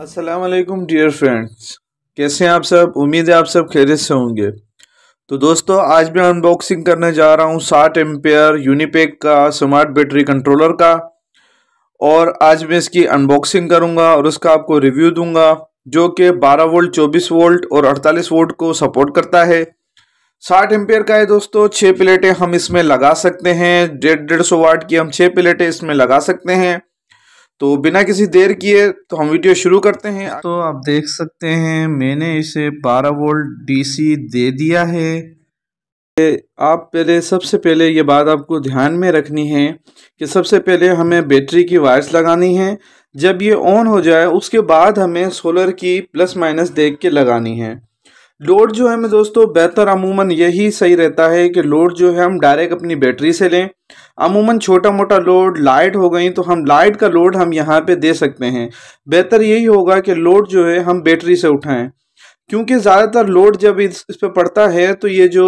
Aslam dear friends कैसे हैं आप सब उम्मीद है आप सब खैरियत से होंगे तो दोस्तों आज मैं अनबॉक्सिंग करने जा रहा हूं 60 एम्पेयर यूनिपेक का स्मार्ट बैटरी कंट्रोलर का और आज मैं इसकी अनबॉक्सिंग करूंगा और उसका आपको रिव्यू दूंगा जो कि 12 वोल्ट 24 वोल्ट और 48 वोल्ट को सपोर्ट करता है साठ एम्पेयर का है दोस्तों छः प्लेटें हम इसमें लगा सकते हैं डेढ़ डेढ़ सौ वाट की हम छः प्लेटें इसमें लगा सकते हैं तो बिना किसी देर किए तो हम वीडियो शुरू करते हैं तो आप देख सकते हैं मैंने इसे 12 वोल्ट डीसी दे दिया है आप पहले सबसे पहले ये बात आपको ध्यान में रखनी है कि सबसे पहले हमें बैटरी की वायर्स लगानी है जब ये ऑन हो जाए उसके बाद हमें सोलर की प्लस माइनस देख के लगानी है लोड जो है मैं दोस्तों बेहतर अमूमन यही सही रहता है कि लोड जो है हम डायरेक्ट अपनी बैटरी से लें अमूमन छोटा मोटा लोड लाइट हो गई तो हम लाइट का लोड हम यहाँ पे दे सकते हैं बेहतर यही होगा कि लोड जो है हम बैटरी से उठाएं क्योंकि ज़्यादातर लोड जब इस, इस पर पड़ता है तो ये जो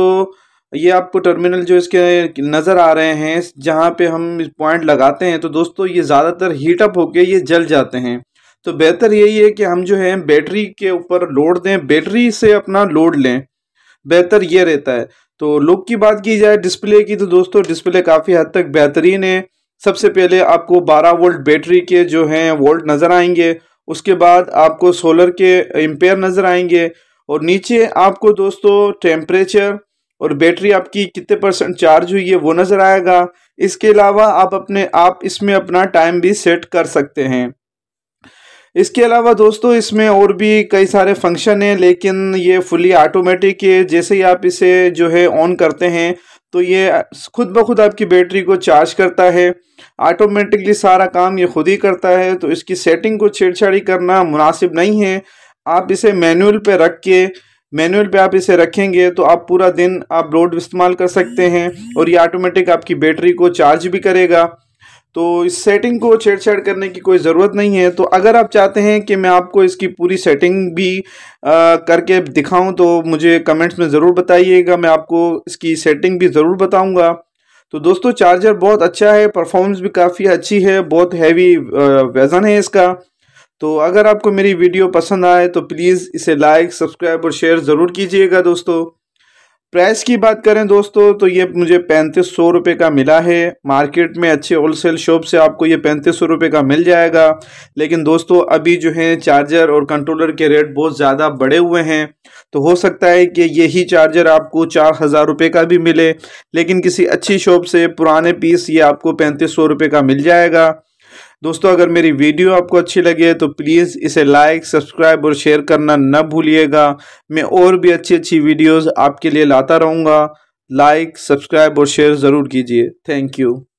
ये आपको टर्मिनल जो इसके नज़र आ रहे हैं जहाँ पर हम पॉइंट लगाते हैं तो दोस्तों ये ज़्यादातर हीटअप होकर ये जल जाते हैं तो बेहतर यही है कि हम जो है बैटरी के ऊपर लोड दें बैटरी से अपना लोड लें बेहतर ये रहता है तो लुक की बात की जाए डिस्प्ले की तो दोस्तों डिस्प्ले काफ़ी हद तक बेहतरीन है सबसे पहले आपको 12 वोल्ट बैटरी के जो हैं वोल्ट नज़र आएंगे उसके बाद आपको सोलर के एम्पेयर नज़र आएंगे और नीचे आपको दोस्तों टेम्परेचर और बैटरी आपकी कितने परसेंट चार्ज हुई है वो नज़र आएगा इसके अलावा आप अपने आप इसमें अपना टाइम भी सेट कर सकते हैं इसके अलावा दोस्तों इसमें और भी कई सारे फंक्शन हैं लेकिन ये फुली ऑटोमेटिक है जैसे ही आप इसे जो है ऑन करते हैं तो ये खुद ब खुद आपकी बैटरी को चार्ज करता है ऑटोमेटिकली सारा काम ये खुद ही करता है तो इसकी सेटिंग को छेड़छाड़ी करना मुनासिब नहीं है आप इसे मैनुअल पे रख के मैनुअल पे आप इसे रखेंगे तो आप पूरा दिन आप लोड इस्तेमाल कर सकते हैं और ये ऑटोमेटिक आपकी बैटरी को चार्ज भी करेगा तो इस सेटिंग को छेड़छाड़ करने की कोई ज़रूरत नहीं है तो अगर आप चाहते हैं कि मैं आपको इसकी पूरी सेटिंग भी आ, करके दिखाऊं तो मुझे कमेंट्स में ज़रूर बताइएगा मैं आपको इसकी सेटिंग भी ज़रूर बताऊंगा तो दोस्तों चार्जर बहुत अच्छा है परफॉर्मेंस भी काफ़ी अच्छी है बहुत हैवी वज़न है इसका तो अगर आपको मेरी वीडियो पसंद आए तो प्लीज़ इसे लाइक सब्सक्राइब और शेयर ज़रूर कीजिएगा दोस्तों प्राइस की बात करें दोस्तों तो ये मुझे पैंतीस सौ रुपये का मिला है मार्केट में अच्छे होलसेल शॉप से आपको ये पैंतीस सौ रुपये का मिल जाएगा लेकिन दोस्तों अभी जो है चार्जर और कंट्रोलर के रेट बहुत ज़्यादा बढ़े हुए हैं तो हो सकता है कि यही चार्जर आपको चार हज़ार रुपये का भी मिले लेकिन किसी अच्छी शॉप से पुराने पीस ये आपको पैंतीस सौ रुपये का मिल जाएगा दोस्तों अगर मेरी वीडियो आपको अच्छी लगी है तो प्लीज़ इसे लाइक सब्सक्राइब और शेयर करना न भूलिएगा मैं और भी अच्छी अच्छी वीडियोज़ आपके लिए लाता रहूँगा लाइक सब्सक्राइब और शेयर ज़रूर कीजिए थैंक यू